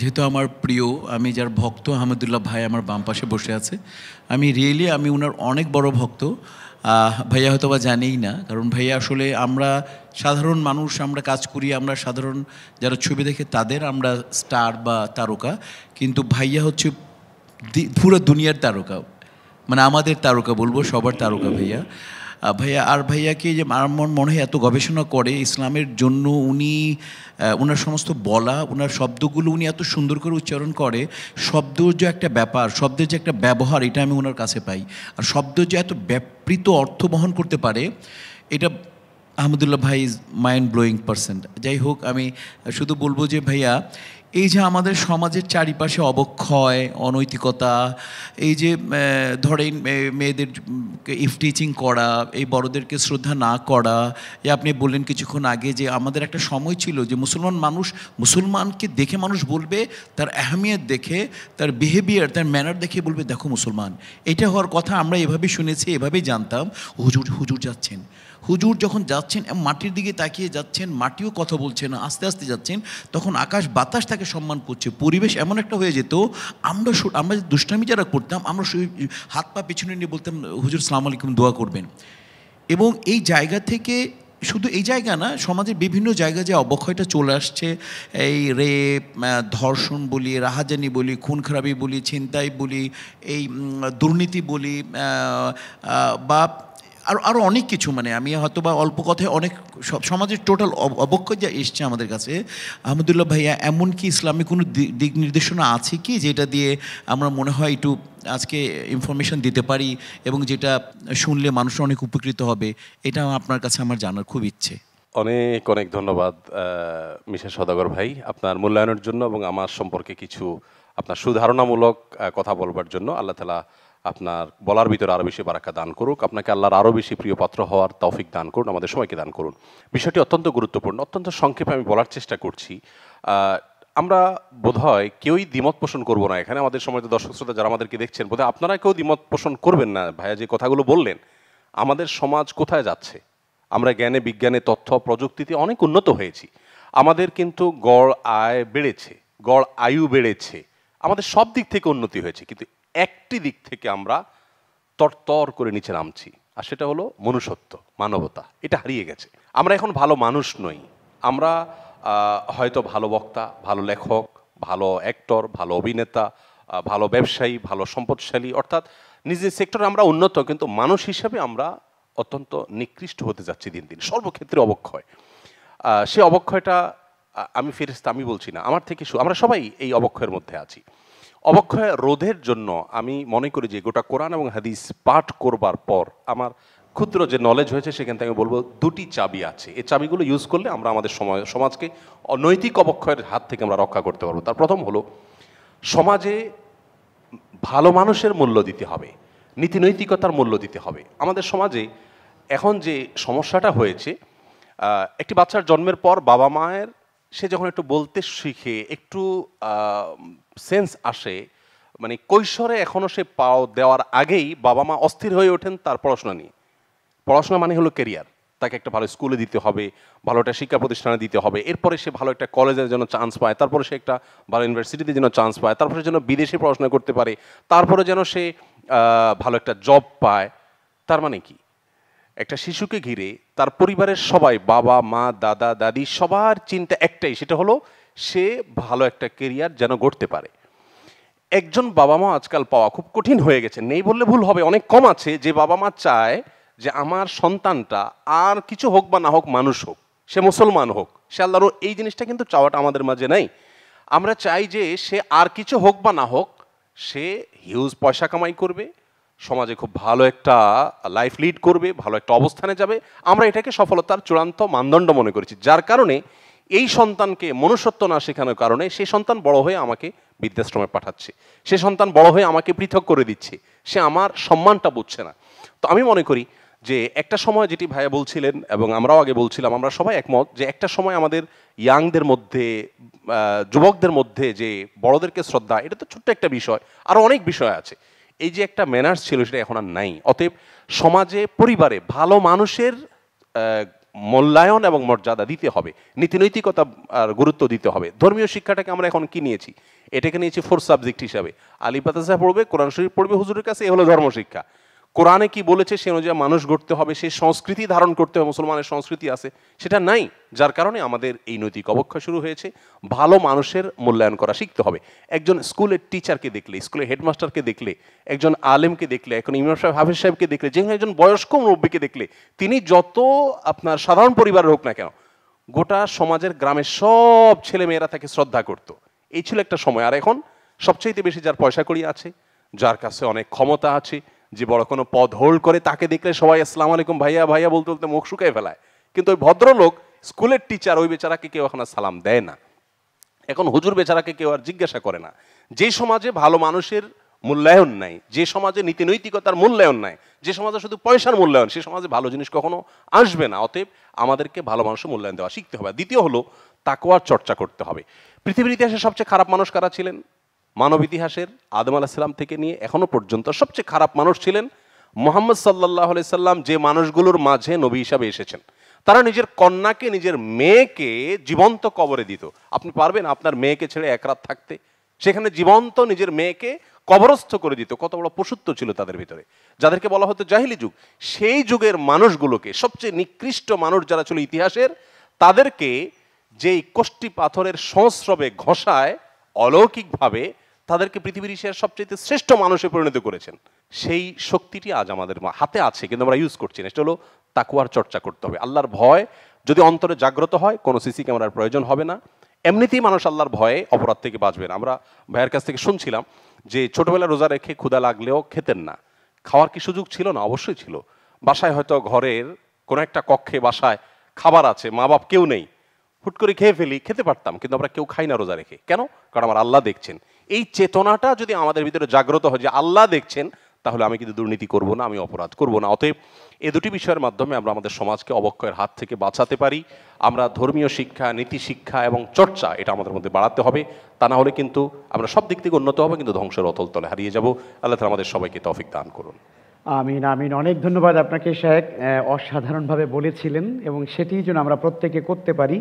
যেহেতু আমার প্রিয় আমি যার ভক্ত আহমেদুল্লাহ ভাই আমার বাম পাশে বসে আছে আমি রিয়েলি আমি ওনার অনেক বড় ভক্ত ভাইয়া হয়তো বা জানেই না কারণ ভাইয়া আসলে আমরা সাধারণ মানুষ আমরা কাজ করি আমরা সাধারণ যারা ছবি দেখে তাদের আমরা স্টার বা তারকা কিন্তু ভাইয়া হচ্ছে পুরো দুনিয়ার তারকা মানে আমাদের তারকা বলবো সবার তারকা ভাইয়া ভাইয়া আর ভাইয়াকে যে আমার মনে হয় এত গবেষণা করে ইসলামের জন্য উনি ওনার সমস্ত বলা ওনার শব্দগুলো উনি এত সুন্দর করে উচ্চারণ করে শব্দ যে একটা ব্যাপার শব্দের যে একটা ব্যবহার এটা আমি ওনার কাছে পাই আর শব্দ যে এত ব্যাপৃত অর্থ বহন করতে পারে এটা আহমদুল্লাহ ভাই ইজ মাইন্ড ব্লোয়িং পার্সেন্ট যাই হোক আমি শুধু বলবো যে ভাইয়া এই যে আমাদের সমাজের চারিপাশে অবক্ষয় অনৈতিকতা এই যে ধরেন মেয়েদের ইফটিচিং করা এই বড়দেরকে শ্রদ্ধা না করা এ আপনি বললেন কিছুক্ষণ আগে যে আমাদের একটা সময় ছিল যে মুসলমান মানুষ মুসলমানকে দেখে মানুষ বলবে তার অ্যাহমিয়ত দেখে তার বিহেভিয়ার তার ম্যানার দেখে বলবে দেখো মুসলমান এটা হওয়ার কথা আমরা এভাবে শুনেছি এভাবেই জানতাম হুজুর হুজুর যাচ্ছেন হুজুর যখন যাচ্ছেন মাটির দিকে তাকিয়ে যাচ্ছেন মাটিও কথা বলছে না আস্তে আস্তে যাচ্ছেন তখন আকাশ বাতাস তাকে সম্মান করছে পরিবেশ এমন একটা হয়ে যেত আমরা আমরা দুষ্টামি যারা করতাম আমরা হাত পা পিছনে নিয়ে বলতাম হুজুর সালাম আলাইকুম দোয়া করবেন এবং এই জায়গা থেকে শুধু এই জায়গা না সমাজের বিভিন্ন জায়গায় যে অবক্ষয়টা চলে আসছে এই রেপ ধর্ষণ বলি রাহাজানি বলি খুন খারাপি বলি ছিনতাই বলি এই দুর্নীতি বলি বা আর আরও অনেক কিছু মানে আমি হয়তো বা অল্প কথায় অনেক সব সমাজের টোটাল অবক্ষয় যা এসছে আমাদের কাছে আহমদুল্লাহ ভাইয়া এমন কি ইসলামে কোনো দিক নির্দেশনা আছে কি যেটা দিয়ে আমরা মনে হয় একটু আজকে ইনফরমেশন দিতে পারি এবং যেটা শুনলে মানুষ অনেক উপকৃত হবে এটা আপনার কাছে আমার জানার খুব ইচ্ছে অনেক অনেক ধন্যবাদ মিশা সদাগর ভাই আপনার মূল্যায়নের জন্য এবং আমার সম্পর্কে কিছু আপনার সুধারণামূলক কথা বলবার জন্য আল্লাহ তালা আপনার বলার ভিতরে আরও বেশি বারাক্কা দান করুক আপনাকে আল্লাহর আরও বেশি প্রিয় পাত্র হওয়ার তৌফিক দান করুন আমাদের সবাইকে দান করুন বিষয়টি অত্যন্ত গুরুত্বপূর্ণ অত্যন্ত সংক্ষেপে আমি বলার চেষ্টা করছি আমরা বোধহয় কেউই দ্বিমত পোষণ করবো না এখানে আমাদের সময় দর্শক শ্রোতা যারা আমাদেরকে দেখছেন বোধহয় আপনারা কেউ দ্বিমত পোষণ করবেন না ভাইয়া যে কথাগুলো বললেন আমাদের সমাজ কোথায় যাচ্ছে আমরা জ্ঞানে বিজ্ঞানে তথ্য প্রযুক্তিতে অনেক উন্নত হয়েছি আমাদের কিন্তু গড় আয় বেড়েছে গড় আয়ু বেড়েছে আমাদের সব দিক থেকে উন্নতি হয়েছে কিন্তু একটি দিক থেকে আমরা তরতর করে নিচে নামছি আর সেটা হলো মনুষ্যত্ব মানবতা এটা হারিয়ে গেছে আমরা এখন ভালো মানুষ নই আমরা হয়তো ভালো বক্তা ভালো লেখক ভালো অ্যাক্টর ভালো অভিনেতা ভালো ব্যবসায়ী ভালো সম্পদশালী অর্থাৎ নিজের সেক্টরে আমরা উন্নত কিন্তু মানুষ হিসাবে আমরা অত্যন্ত নিকৃষ্ট হতে যাচ্ছি দিন দিন সর্বক্ষেত্রে অবক্ষয় সে অবক্ষয়টা আমি ফেরেস্তা আমি বলছি না আমার থেকে আমরা সবাই এই অবক্ষয়ের মধ্যে আছি অবক্ষয় রোধের জন্য আমি মনে করি যে গোটা কোরআন এবং হাদিস পাঠ করবার পর আমার ক্ষুদ্র যে নলেজ হয়েছে সেখান থেকে আমি বলবো দুটি চাবি আছে এই চাবিগুলো ইউজ করলে আমরা আমাদের সময় সমাজকে অনৈতিক অবক্ষয়ের হাত থেকে আমরা রক্ষা করতে পারবো তার প্রথম হলো সমাজে ভালো মানুষের মূল্য দিতে হবে নীতিনৈতিকতার মূল্য দিতে হবে আমাদের সমাজে এখন যে সমস্যাটা হয়েছে একটি বাচ্চার জন্মের পর বাবা মায়ের সে যখন একটু বলতে শিখে একটু সেন্স আসে মানে কৈশোরে এখনও সে পাও দেওয়ার আগেই বাবা মা অস্থির হয়ে ওঠেন তার পড়াশোনা নিয়ে পড়াশোনা মানে হলো কেরিয়ার তাকে একটা ভালো স্কুলে দিতে হবে ভালো একটা শিক্ষা প্রতিষ্ঠানে দিতে হবে এরপরে সে ভালো একটা কলেজের জন্য চান্স পায় তারপরে সে একটা ভালো ইউনিভার্সিটিতে যেন চান্স পায় তারপরে যেন বিদেশে পড়াশোনা করতে পারে তারপরে যেন সে ভালো একটা জব পায় তার মানে কি একটা শিশুকে ঘিরে তার পরিবারের সবাই বাবা মা দাদা দাদি সবার চিন্তা একটাই সেটা হলো সে ভালো একটা কেরিয়ার যেন গড়তে পারে একজন বাবা মা আজকাল পাওয়া খুব কঠিন হয়ে গেছে নেই বললে ভুল হবে অনেক কম আছে যে বাবা মা চায় যে আমার সন্তানটা আর কিছু হোক বা না হোক মানুষ হোক সে মুসলমান হোক সে আল্লাহর এই জিনিসটা কিন্তু চাওয়াটা আমাদের মাঝে নাই আমরা চাই যে সে আর কিছু হোক বা না হোক সে হিউজ পয়সা কামাই করবে সমাজে খুব ভালো একটা লাইফ লিড করবে ভালো একটা অবস্থানে যাবে আমরা এটাকে সফলতার চূড়ান্ত মানদণ্ড মনে করেছি যার কারণে এই সন্তানকে মনুষ্যত্ব না শেখানোর কারণে সে সন্তান বড় হয়ে আমাকে বৃদ্ধাশ্রমে পাঠাচ্ছে সে সন্তান বড় হয়ে আমাকে পৃথক করে দিচ্ছে সে আমার সম্মানটা বুঝছে না তো আমি মনে করি যে একটা সময় যেটি ভাইয়া বলছিলেন এবং আমরাও আগে বলছিলাম আমরা সবাই একমত যে একটা সময় আমাদের ইয়াংদের মধ্যে যুবকদের মধ্যে যে বড়দেরকে শ্রদ্ধা এটা তো ছোট্ট একটা বিষয় আরও অনেক বিষয় আছে এই যে একটা ম্যানার্স ছিল সেটা এখন আর নাই অতএব সমাজে পরিবারে ভালো মানুষের মূল্যায়ন এবং মর্যাদা দিতে হবে নীতিনৈতিকতা গুরুত্ব দিতে হবে ধর্মীয় শিক্ষাটাকে আমরা এখন কি নিয়েছি এটাকে নিয়েছি ফোর সাবজেক্ট হিসাবে আলিপাতাসা পড়বে কোরআন শরীফ পড়বে হুজুরের কাছে এ হলো ধর্মশিক্ষা কোরআনে কি বলেছে সে অনুযায়ী মানুষ গড়তে হবে সে সংস্কৃতি ধারণ করতে হবে মুসলমানের সংস্কৃতি আছে সেটা নাই যার কারণে আমাদের এই নৈতিক অবক্ষয় শুরু হয়েছে ভালো মানুষের মূল্যায়ন করা শিখতে হবে একজন স্কুলের টিচারকে দেখলে স্কুলের হেডমাস্টারকে দেখলে একজন আলেমকে দেখলে এখন ইমাম সাহেব হাফিজ সাহেবকে দেখলে যে একজন বয়স্ক মুরব্বীকে দেখলে তিনি যত আপনার সাধারণ পরিবারের হোক না কেন গোটা সমাজের গ্রামের সব ছেলেমেয়েরা তাকে শ্রদ্ধা করত এই ছিল একটা সময় আর এখন সবচাইতে বেশি যার পয়সা করি আছে যার কাছে অনেক ক্ষমতা আছে যে বড় কোনো পদ হোল্ড করে তাকে দেখলে সবাই আসসালাম আলাইকুম ভাইয়া ভাইয়া বলতে বলতে মুখ শুকায় ফেলায় কিন্তু ওই ভদ্রলোক স্কুলের টিচার ওই বেচারাকে কেউ এখন সালাম দেয় না এখন হুজুর বেচারাকে কেউ আর জিজ্ঞাসা করে না যে সমাজে ভালো মানুষের মূল্যায়ন নাই যে সমাজে নীতিনৈতিকতার মূল্যায়ন নাই যে সমাজে শুধু পয়সার মূল্যায়ন সে সমাজে ভালো জিনিস কখনো আসবে না অতএব আমাদেরকে ভালো মানুষের মূল্যায়ন দেওয়া শিখতে হবে দ্বিতীয় হলো তাকোয়ার চর্চা করতে হবে পৃথিবীর ইতিহাসে সবচেয়ে খারাপ মানুষ কারা ছিলেন মানব ইতিহাসের আদম আলাহিসাল্লাম থেকে নিয়ে এখনও পর্যন্ত সবচেয়ে খারাপ মানুষ ছিলেন মোহাম্মদ সাল্লাহ সাল্লাম যে মানুষগুলোর মাঝে নবী হিসাবে এসেছেন তারা নিজের কন্যাকে নিজের মেয়েকে জীবন্ত কবরে দিত আপনি পারবেন আপনার মেয়েকে ছেড়ে এক রাত থাকতে সেখানে জীবন্ত নিজের মেয়েকে কবরস্থ করে দিত কত বড় পশুত্ব ছিল তাদের ভিতরে যাদেরকে বলা হতো জাহিলি যুগ সেই যুগের মানুষগুলোকে সবচেয়ে নিকৃষ্ট মানুষ যারা ছিল ইতিহাসের তাদেরকে যেই কোষ্টি পাথরের সংস্রবে ঘষায় অলৌকিকভাবে তাদেরকে পৃথিবীর ইসিয়ার সবচেয়ে শ্রেষ্ঠ মানুষে পরিণত করেছেন সেই শক্তিটি আজ আমাদের হাতে আছে কিন্তু আমরা ইউজ করছি না সেটা হলো তাকুয়ার চর্চা করতে হবে আল্লাহর ভয় যদি অন্তরে জাগ্রত হয় কোনো সিসি ক্যামেরার প্রয়োজন হবে না এমনিতেই মানুষ আল্লাহর ভয়ে অপরাধ থেকে বাঁচবে না আমরা ভাইয়ের কাছ থেকে শুনছিলাম যে ছোটোবেলা রোজা রেখে ক্ষুদা লাগলেও খেতেন না খাওয়ার কি সুযোগ ছিল না অবশ্যই ছিল বাসায় হয়তো ঘরের কোনো একটা কক্ষে বাসায় খাবার আছে মা বাপ কেউ নেই হুট করে খেয়ে ফেলি খেতে পারতাম কিন্তু আমরা কেউ খাই না রোজা রেখে কেন কারণ আমার আল্লাহ দেখছেন এই চেতনাটা যদি আমাদের ভিতরে জাগ্রত হয় যে আল্লাহ দেখছেন তাহলে আমি কিন্তু দুর্নীতি করব না আমি অপরাধ করব না অতএব এ দুটি বিষয়ের মাধ্যমে আমরা আমাদের সমাজকে অবক্ষয়ের হাত থেকে বাঁচাতে পারি আমরা ধর্মীয় শিক্ষা নীতি শিক্ষা এবং চর্চা এটা আমাদের মধ্যে বাড়াতে হবে তা না হলে কিন্তু আমরা সব দিক থেকে উন্নত হবো কিন্তু ধ্বংসের অতল তলে হারিয়ে যাব আল্লাহ তালা আমাদের সবাইকে তফিক দান করুন আমিন আমিন অনেক ধন্যবাদ আপনাকে শেখ অসাধারণভাবে বলেছিলেন এবং সেটি যেন আমরা প্রত্যেকে করতে পারি